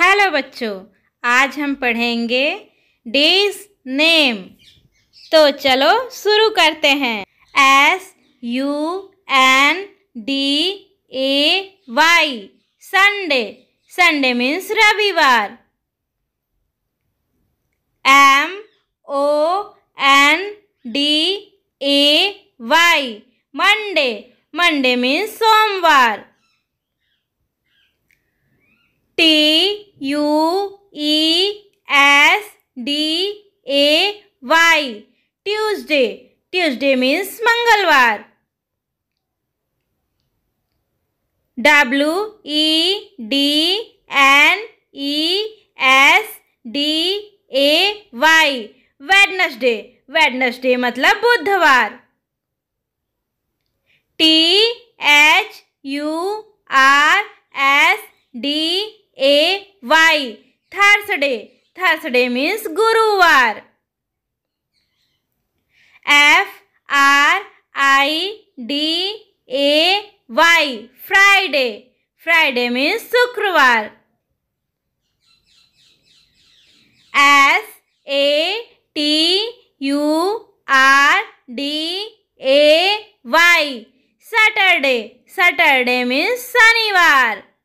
hello बच्चों आज हम पढ़ेंगे डेज नेम तो चलो शुरू करते हैं S U N D A Y Sunday Sunday means रविवार M O N D A Y Monday Monday means सोमवार T U E S D A Y Tuesday Tuesday means मंगलवार W E D N E S D A Y Wednesday Wednesday मतलब बुधवार T H U R S D A Y Thursday Thursday means गुरुवार F R I D A Y Friday Friday means शुक्रवार S A T U R D A Y Saturday Saturday means शनिवार